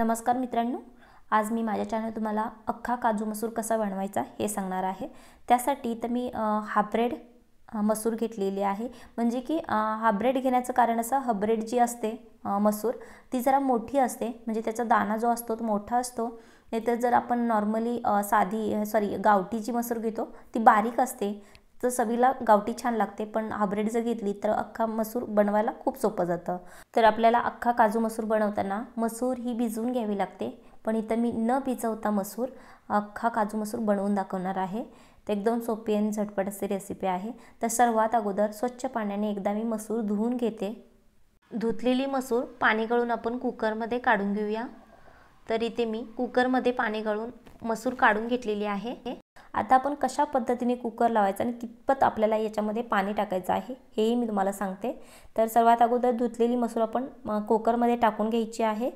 नमस्कार मित्रांनो आज मी माझ्या चॅनल तुम्हाला अख्खा काजू मसूर कसा बनवायचा हे सांगणार आहे त्यासाठी तर मी हाब्रेड मसूर घेतलेली आहे म्हणजे की हाब्रेड घेण्याचं कारण असं हब्रेड जी असते मसूर ती जरा मोठी असते म्हणजे त्याचा दाना जो असतो तो मोठा असतो नाहीतर जर आपण नॉर्मली साधी सॉरी गावठी जी मसूर घेतो ती बारीक असते तर सभीला गावठी छान लागते पण हाब्रेड जर घेतली तर अख्खा मसूर बनवायला खूप सोपं जातं तर आपल्याला अख्खा काजू मसूर बनवताना मसूर ही भिजवून घ्यावी लागते पण इथं मी न भिजवता मसूर अख्खा काजू मसूर बनवून दाखवणार आहे ते एकदम सोपी आणि झटपट अशी रेसिपी आहे तर सर्वात अगोदर स्वच्छ पाण्याने एकदा मी मसूर धुवून घेते धुतलेली मसूर पाणी गळून आपण कुकरमध्ये काढून घेऊया तर इथे मी कुकरमध्ये पाणी गळून मसूर काढून घेतलेली आहे आता आपण कशा पद्धतीने कुकर लावायचा आणि कितपत आपल्याला याच्यामध्ये पाणी टाकायचं आहे हेही मी तुम्हाला सांगते तर सर्वात अगोदर धुतलेली मसूर आपण कुकरमध्ये टाकून घ्यायची आहे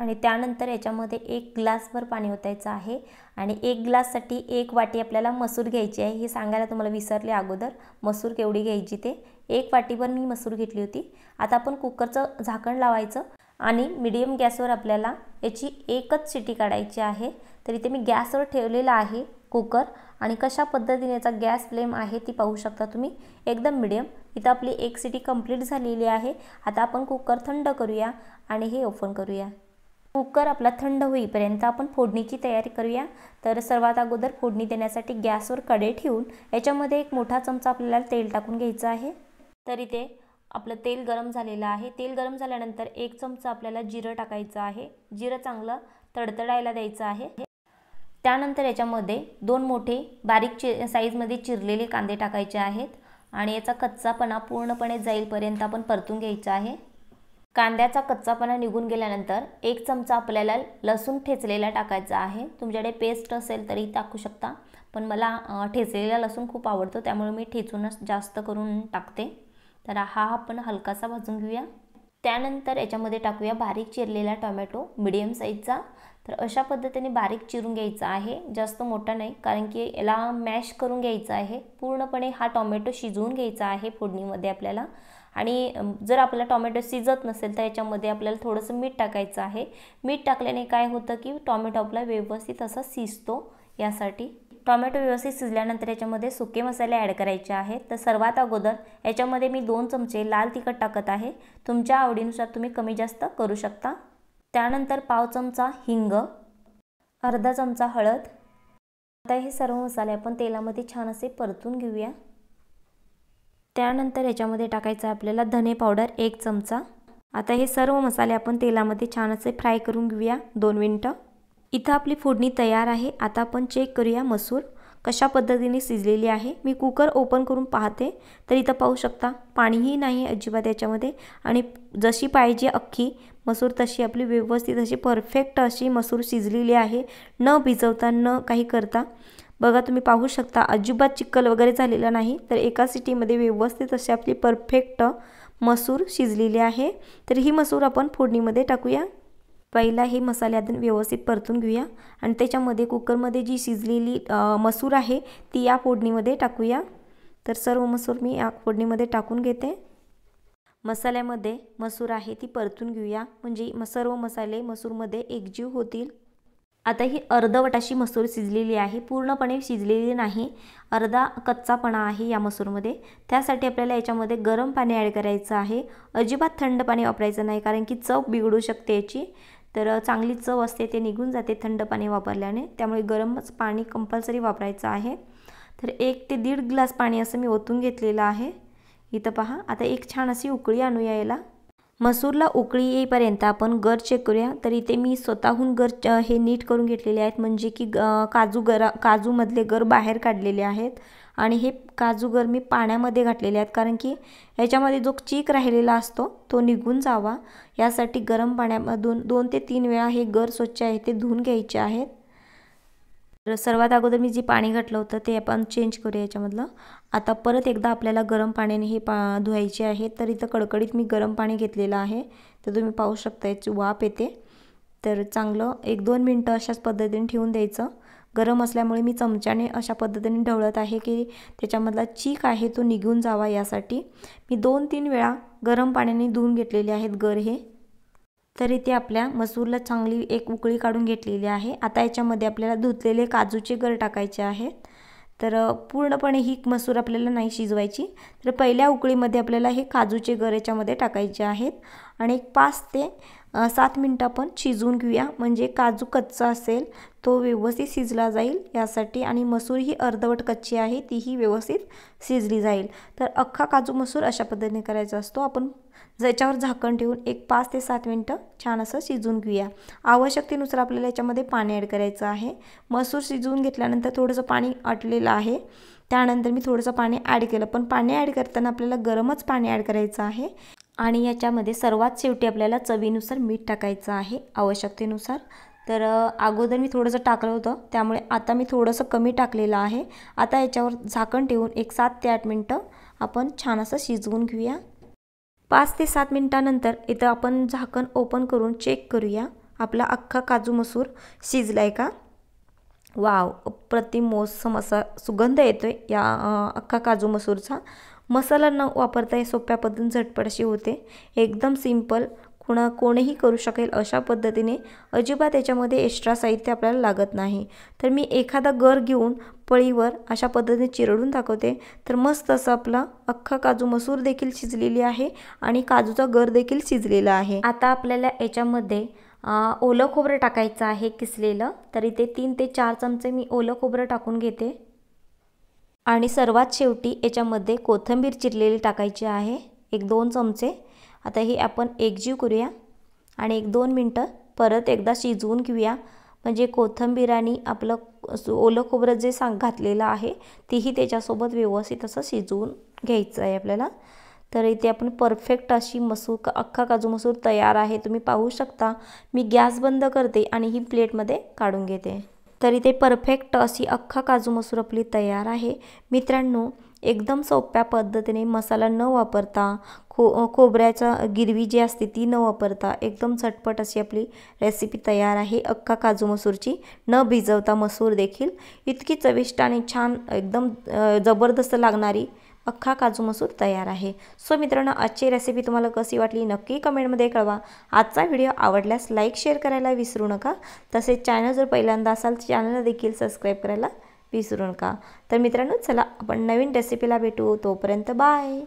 आणि त्यानंतर याच्यामध्ये एक ग्लासभर पाणी ओतायचं आहे आणि एक ग्लाससाठी एक वाटी आपल्याला मसूर घ्यायची आहे हे सांगायला तुम्हाला विसरले अगोदर मसूर केवढी घ्यायची ते एक वाटीभर मी मसूर घेतली होती आता आपण कुकरचं झाकण लावायचं आणि मिडियम गॅसवर आपल्याला याची एकच शिटी काढायची आहे तर इथे मी गॅसवर ठेवलेलं आहे कुकर आणि कशा पद्धतीने याचा गॅस फ्लेम आहे ती पाहू शकता तुम्ही एकदम मिडियम इथं आपली एक सिटी कंप्लीट झालेली आहे आता आपण कुकर थंड करूया आणि हे ओपन करूया कुकर आपला थंड होईपर्यंत आपण फोडणीची तयारी करूया तर सर्वात अगोदर फोडणी देण्यासाठी गॅसवर कडे ठेवून याच्यामध्ये एक मोठा चमचा आपल्याला तेल टाकून घ्यायचं आहे तर इथे आपलं तेल गरम झालेलं आहे तेल गरम झाल्यानंतर एक चमचा आपल्याला जिरं टाकायचं आहे जिरं चांगलं तडतडायला द्यायचं आहे त्यानंतर याच्यामध्ये दोन मोठे बारीक चि साईजमध्ये चिरलेले कांदे टाकायचे आहेत आणि याचा कच्चापणा पूर्णपणे जाईलपर्यंत आपण परतून घ्यायचा आहे कांद्याचा कच्चापणा निघून गेल्यानंतर एक चमचा आपल्याला लसूण ठेचलेला टाकायचा आहे तुमच्याकडे पेस्ट असेल तरी टाकू शकता पण मला ठेचलेला लसूण खूप आवडतो त्यामुळे मी ठेचूनच जास्त करून टाकते तर हा आपण हलकासा भाजून घेऊया त्यानंतर याच्यामध्ये टाकूया बारीक चिरलेला टोमॅटो मिडियम साईजचा तर अशा पद्धतीने बारीक चिरून घ्यायचा आहे जास्त मोठा नाही कारण की याला मॅश करून घ्यायचा आहे पूर्णपणे हा टॉमॅटो शिजवून घ्यायचा आहे फोडणीमध्ये आपल्याला आणि जर आपला टॉमॅटो शिजत नसेल तर याच्यामध्ये आपल्याला थोडंसं मीठ टाकायचं आहे मीठ टाकल्याने काय होतं की टॉमॅटो आपला व्यवस्थित असा शिजतो यासाठी टॉमॅटो व्यवस्थित शिजल्यानंतर याच्यामध्ये सुके मसाले ॲड करायचे आहेत तर सर्वात अगोदर याच्यामध्ये मी दोन चमचे लाल तिखट टाकत आहे तुमच्या आवडीनुसार तुम्ही कमी जास्त करू शकता त्यानंतर पाव चमचा हिंग अर्धा चमचा हळद आता हे सर्व मसाले आपण तेलामध्ये छान असे परतून घेऊया त्यानंतर याच्यामध्ये टाकायचं आपल्याला धने पावडर एक चमचा आता हे सर्व मसाले आपण तेलामध्ये छान असे फ्राय करून घेऊया दोन मिनटं इथं आपली फोडणी तयार आहे आता आपण चेक करूया मसूर कशा पद्धतीने शिजलेली आहे मी कुकर ओपन करून पाहते तर इथं पाहू शकता पाणीही नाही अजिबात याच्यामध्ये आणि जशी पाहिजे अख्खी मसूर तशी आपली व्यवस्थित अशी परफेक्ट अशी मसूर शिजलेली आहे न भिजवता न काही करता बघा तुम्ही पाहू शकता अजिबात चिक्कल वगैरे झालेलं नाही तर एका सिटीमध्ये व्यवस्थित अशी आपली परफेक्ट मसूर शिजलेली आहे तर ही मसूर आपण फोडणीमध्ये टाकूया पहिला हे मसाले आपण व्यवस्थित परतून घेऊया आणि त्याच्यामध्ये कुकरमध्ये जी शिजलेली मसूर आहे ती या फोडणीमध्ये टाकूया तर सर्व मसूर मी या फोडणीमध्ये टाकून घेते मसाल्यामध्ये मसूर आहे ती परतून घेऊया म्हणजे म सर्व मसाले मसूरमध्ये एकजीव होतील आता ही अर्धवट अशी मसूर शिजलेली आहे पूर्णपणे शिजलेली नाही अर्धा कच्चापणा आहे या मसूरमध्ये त्यासाठी आपल्याला याच्यामध्ये गरम पाणी ॲड करायचं आहे अजिबात थंड पाणी वापरायचं नाही कारण की चव बिघडू शकते याची तर चांगली चव असते ते निघून जाते थंड पाणी वापरल्याने त्यामुळे गरमच पाणी कंपल्सरी वापरायचं आहे तर एक ते दीड ग्लास पाणी असं मी ओतून घेतलेलं आहे इथं पहा आता एक छान अशी उकळी आणूया याला मसूरला उकळी येईपर्यंत आपण गर चेक करूया तर इथे मी स्वतःहून गर हे नीट करून घेतलेले आहेत म्हणजे की काजू गरा काजूमधले गर बाहेर काढलेले आहेत आणि हे काजूगर मी पाण्यामध्ये घातलेले आहेत कारण की याच्यामध्ये जो चीक राहिलेला असतो तो निघून जावा यासाठी गरम पाण्यामधून दोन ते तीन वेळा हे गर स्वच्छ आहे ते धुवून घ्यायचे आहेत तर सर्वात अगोदर मी जे पाणी घातलं होतं ते आपण चेंज करूया याच्यामधलं आता परत एकदा आपल्याला गरम पाण्याने हे पा धुवायचे आहे तर इथं कडकडीत मी गरम पाणी घेतलेलं आहे तर तुम्ही पाहू शकता याची वाप येते तर चांगलं एक दोन मिनटं अशाच पद्धतीने ठेवून द्यायचं गरम असल्यामुळे मी चमच्याने अशा पद्धतीने ढवळत आहे की त्याच्यामधला चीक आहे तो निघून जावा यासाठी मी दोन तीन वेळा गरम पाण्याने धुवून घेतलेले आहेत गर हे तर इथे आपल्या मसूरला चांगली एक उकळी काढून घेतलेली आहे आता याच्यामध्ये आपल्याला धुतलेले काजूचे गर टाकायचे आहेत तर पूर्णपणे ही मसूर आपल्याला नाही शिजवायची तर पहिल्या उकळीमध्ये आपल्याला हे काजूचे गर याच्यामध्ये टाकायचे आहेत आणि एक पाच ते सात मिनटं आपण शिजवून घेऊया म्हणजे काजू कच्चा असेल तो व्यवस्थित शिजला जाईल यासाठी आणि मसूर ही अर्धवट कच्ची आहे तीही व्यवस्थित शिजली जाईल तर अख्खा काजू मसूर अशा पद्धतीने करायचा असतो आपण ज्याच्यावर झाकण ठेवून एक पाच ते सात मिनटं छान असं शिजवून घेऊया आवश्यकतेनुसार आपल्याला याच्यामध्ये पाणी ॲड करायचं आहे मसूर शिजवून घेतल्यानंतर थोडंसं पाणी अटलेलं आहे त्यानंतर मी थोडंसं पाणी ॲड केलं पण पाणी ॲड करताना आपल्याला गरमच पाणी ॲड करायचं आहे आणि याच्यामध्ये सर्वात शेवटी आपल्याला चवीनुसार मीठ टाकायचं आहे आवश्यकतेनुसार तर अगोदर मी थोडंसं टाकलं होतं त्यामुळे आता मी थोडंसं कमी टाकलेलं आहे आता याच्यावर झाकण ठेवून एक सात ते आठ मिनटं आपण छान असं शिजवून घेऊया पाच ते सात मिनटानंतर इथं आपण झाकण ओपन करून चेक करूया आपला अख्खा काजू मसूर शिजला आहे का वाव प्रतिमोसम असा सुगंध येतो या अख्खा काजू मसूरचा मसाला न वापरता हे सोप्या पद्धतीने झटपटशी होते एकदम सिंपल कुणा कोणीही करू शकेल अशा पद्धतीने अजिबात याच्यामध्ये एक्स्ट्रा साहित्य आपल्याला लागत नाही तर मी एखादा गर घेऊन पळीवर अशा पद्धतीने चिरडून दाखवते तर मस्त असं आपला अख्खा काजू मसूर देखील शिजलेली आहे आणि काजूचा गर देखील शिजलेला आहे आता आपल्याला याच्यामध्ये ओलं खोबरं टाकायचं आहे किसलेलं तर इथे तीन ते चार चमचे मी ओलं खोबरं टाकून घेते आणि सर्वात शेवटी याच्यामध्ये कोथिंबीर चिरलेली टाकायची आहे एक दोन चमचे आता हे आपण एकजीव करूया आणि एक दोन मिनटं परत एकदा शिजवून घेऊया म्हणजे कोथंबीर आणि आपलं ओलं खोबरं जे सांग घातलेलं आहे तीही त्याच्यासोबत व्यवस्थित असं शिजवून घ्यायचं आहे आपल्याला तर इथे आपण परफेक्ट अशी मसूर अख्खा काजू मसूर तयार आहे तुम्ही पाहू शकता मी गॅस बंद करते आणि ही प्लेटमध्ये काढून घेते तरी ते परफेक्ट अशी अख्खा काजू मसूर आपली तयार आहे मित्रांनो एकदम सोप्या पद्धतीने मसाला न वापरता खो खोबऱ्याचा गिरवी जी असते ती न वापरता एकदम झटपट अशी आपली रेसिपी तयार आहे अख्खा काजू मसूरची न भिजवता मसूर देखील इतकी चविष्ट आणि छान एकदम जबरदस्त लागणारी अख्खा काजू मसूर तयार आहे सो मित्रांनो आजची रेसिपी तुम्हाला कशी वाटली नक्की कमेंटमध्ये कळवा आजचा व्हिडिओ आवडल्यास लाईक शेअर करायला विसरू नका तसेच चॅनल जर पहिल्यांदा असाल तर चॅनलला देखील सबस्क्राईब करायला विसरू नका तर मित्रांनो चला आपण नवीन रेसिपीला भेटू तोपर्यंत बाय